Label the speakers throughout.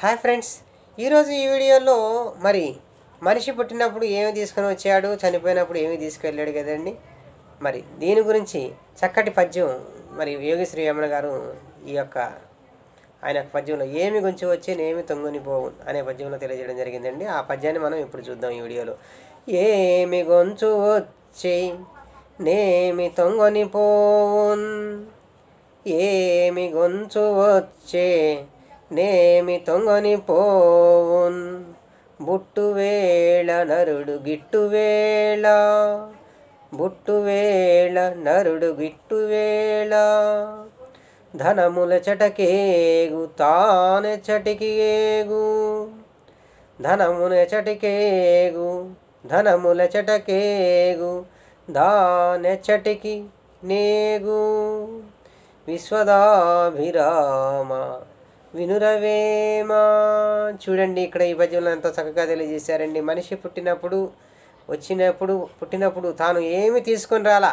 Speaker 1: hi friends ఈరోజు ఈ వీడియోలో మరి మనిషి పుట్టినప్పుడు ఏమి తీసుకొని వచ్చాడు చనిపోయినప్పుడు ఏమి తీసుకువెళ్ళాడు కదండి మరి దీని గురించి చక్కటి పద్యం మరి యోగి శ్రీరమణ గారు ఈ యొక్క ఆయన పద్యంలో ఏమి గుంచి తొంగుని పోవు అనే పద్యంలో తెలియజేయడం జరిగిందండి ఆ పద్యాన్ని మనం ఇప్పుడు చూద్దాం ఈ వీడియోలో ఏమి గొంచు వచ్చి నేమి తొంగుని పోవున్ ఏమి గొంచు వచ్చే నేమి తొంగని పోవున్ వేళ నరుడు గిట్టు వేళ బుట్టు వేళ నరుడు గిట్టు వేళ ధనముల చటకేగు తానె చటికి ఏగు ధనముల చటికేగు ధనముల చటకేగు చటికి నేగు విశ్వదాభిరామ వినురవేమా చూడండి ఇక్కడ ఈ భజనలు ఎంతో చక్కగా తెలియజేశారండి మనిషి పుట్టినప్పుడు వచ్చినప్పుడు పుట్టినప్పుడు తాను ఏమి తీసుకొని రాలా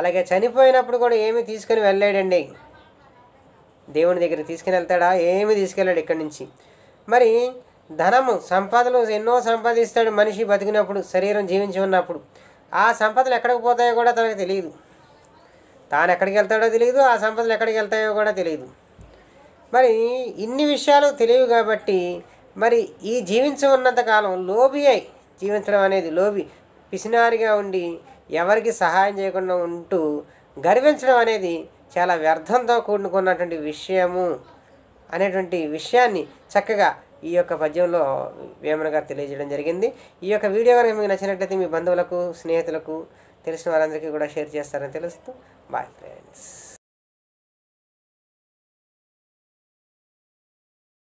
Speaker 1: అలాగే చనిపోయినప్పుడు కూడా ఏమి తీసుకొని వెళ్ళాడండి దేవుని దగ్గర తీసుకుని వెళ్తాడా ఏమి తీసుకెళ్ళాడు ఇక్కడి నుంచి మరి ధనము సంపదలు ఎన్నో సంపాదిస్తాడు మనిషి బతికినప్పుడు శరీరం జీవించి ఉన్నప్పుడు ఆ సంపదలు ఎక్కడికి పోతాయో కూడా తనకు తెలియదు తాను ఎక్కడికి వెళ్తాడో తెలియదు ఆ సంపదలు ఎక్కడికి వెళ్తాయో కూడా తెలియదు మరి ఇన్ని విషయాలు తెలియవు కాబట్టి మరి ఈ జీవించి ఉన్నంతకాలం లోబి అయి జీవించడం అనేది లోబి పిసినారిగా ఉండి ఎవరికి సహాయం చేయకుండా ఉంటూ గర్వించడం అనేది చాలా వ్యర్థంతో కూడుకున్నటువంటి విషయము అనేటువంటి విషయాన్ని చక్కగా ఈ యొక్క పద్యంలో వేమన గారు తెలియజేయడం జరిగింది ఈ యొక్క వీడియో కనుక మీకు నచ్చినట్లయితే మీ బంధువులకు స్నేహితులకు తెలిసిన వారందరికీ కూడా షేర్ చేస్తారని తెలుస్తూ బాయ్ ఫ్రెండ్స్